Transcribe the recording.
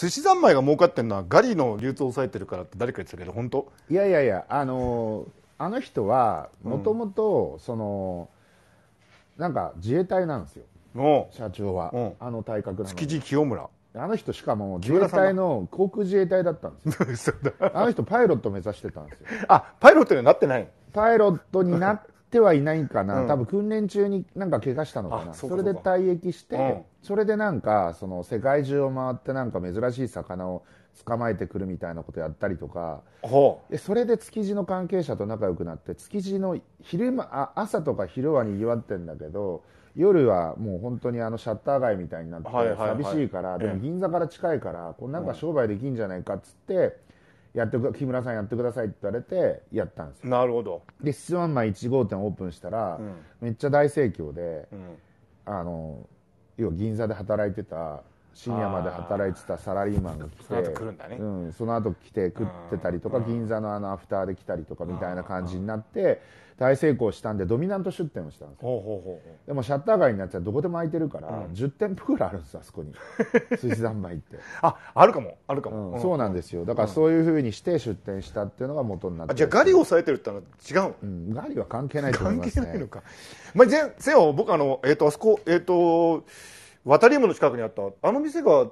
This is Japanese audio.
寿司三昧が儲かってるのはガリの流通を抑えてるからって誰か言ってたけど本当いやいやいやあのあの人はもともとその、なんか自衛隊なんですよ社長は、うん、あの体格なの築地清村あの人しかも自衛隊の航空自衛隊だったんですよあの人パイロット目指してたんですよあパイロットにはなってないパイロットになっってはいないかな、うん、多分訓練中になんか怪我したのかなそれで退役して、うん、それでなんかその世界中を回ってなんか珍しい魚を捕まえてくるみたいなことやったりとかそれで築地の関係者と仲良くなって築地の昼間あ朝とか昼はにぎわってんだけど夜はもう本当にあのシャッター街みたいになって寂しいから、でも銀座から近いからこなんか商売できんじゃないかっつって。やってく木村さんやってくださいって言われてやったんですよなるほどで質問前1号店オープンしたら、めっちゃ大盛況で、あの要は銀座で働いてた深夜まで働いてたサラリーマンが来てその後来うん、その後来て食ってたりとか銀座のあのアフターで来たりとかみたいな感じになって大成功したんでドミナント出店をしたんですよでもシャッター街になっちゃうどこでも空いてるから、うん、10店舗ぐらいあるんですあそこに水産米ってああるかもあるかも、うん、そうなんですよだからそういうふうにして出店したっていうのが元になって、うん、じゃあガリを抑えてるってのは違う、うん、ガリは関係ないと思います、ね、関係ないのか、まあ、せよ僕あのえっ、ー、とあそこえっ、ー、と渡りの近くにあったあの店が